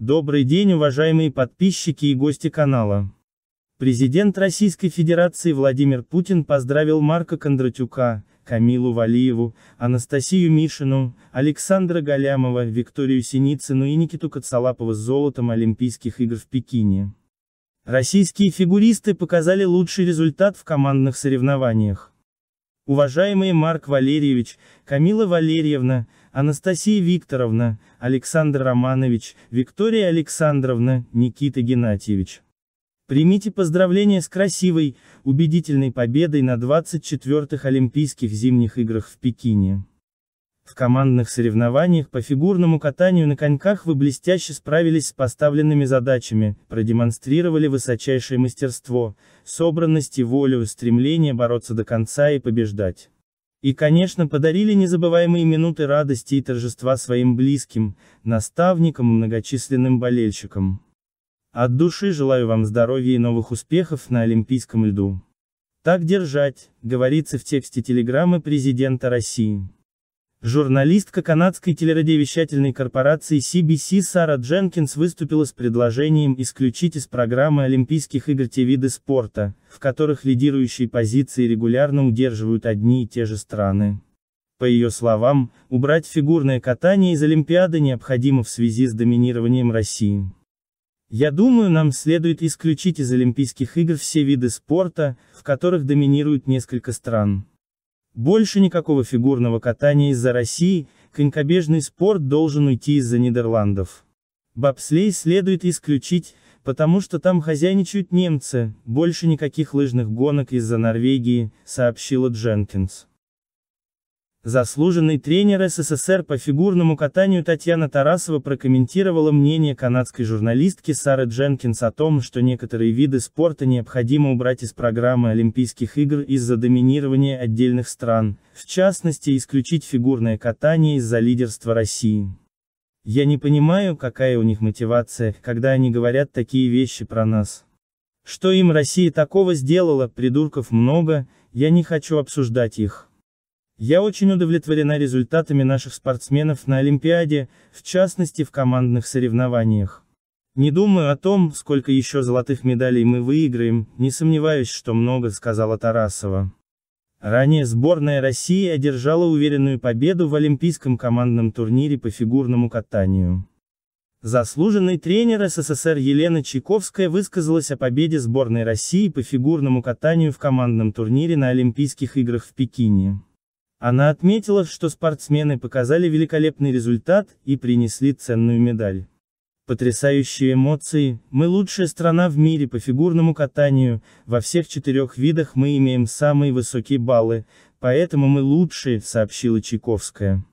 Добрый день, уважаемые подписчики и гости канала. Президент Российской Федерации Владимир Путин поздравил Марка Кондратюка, Камилу Валиеву, Анастасию Мишину, Александра Галямова, Викторию Синицыну и Никиту Кацалапова с золотом Олимпийских игр в Пекине. Российские фигуристы показали лучший результат в командных соревнованиях. Уважаемые Марк Валерьевич, Камила Валерьевна, Анастасия Викторовна, Александр Романович, Виктория Александровна, Никита Геннадьевич. Примите поздравления с красивой, убедительной победой на 24-х Олимпийских зимних играх в Пекине. В командных соревнованиях по фигурному катанию на коньках вы блестяще справились с поставленными задачами, продемонстрировали высочайшее мастерство, собранность и волю, стремление бороться до конца и побеждать. И, конечно, подарили незабываемые минуты радости и торжества своим близким, наставникам и многочисленным болельщикам. От души желаю вам здоровья и новых успехов на Олимпийском льду. Так держать, говорится в тексте телеграммы президента России. Журналистка канадской телерадиовещательной корпорации CBC Сара Дженкинс выступила с предложением исключить из программы Олимпийских игр те виды спорта, в которых лидирующие позиции регулярно удерживают одни и те же страны. По ее словам, убрать фигурное катание из Олимпиады необходимо в связи с доминированием России. Я думаю, нам следует исключить из Олимпийских игр все виды спорта, в которых доминируют несколько стран. Больше никакого фигурного катания из-за России, конькобежный спорт должен уйти из-за Нидерландов. Бобслей следует исключить, потому что там хозяйничают немцы, больше никаких лыжных гонок из-за Норвегии, сообщила Дженкинс. Заслуженный тренер СССР по фигурному катанию Татьяна Тарасова прокомментировала мнение канадской журналистки Сары Дженкинс о том, что некоторые виды спорта необходимо убрать из программы Олимпийских игр из-за доминирования отдельных стран, в частности исключить фигурное катание из-за лидерства России. Я не понимаю, какая у них мотивация, когда они говорят такие вещи про нас. Что им Россия такого сделала, придурков много, я не хочу обсуждать их. Я очень удовлетворена результатами наших спортсменов на Олимпиаде, в частности в командных соревнованиях. Не думаю о том, сколько еще золотых медалей мы выиграем, не сомневаюсь, что много, сказала Тарасова. Ранее сборная России одержала уверенную победу в Олимпийском командном турнире по фигурному катанию. Заслуженный тренер СССР Елена Чайковская высказалась о победе сборной России по фигурному катанию в командном турнире на Олимпийских играх в Пекине. Она отметила, что спортсмены показали великолепный результат и принесли ценную медаль. Потрясающие эмоции, мы лучшая страна в мире по фигурному катанию, во всех четырех видах мы имеем самые высокие баллы, поэтому мы лучшие, сообщила Чайковская.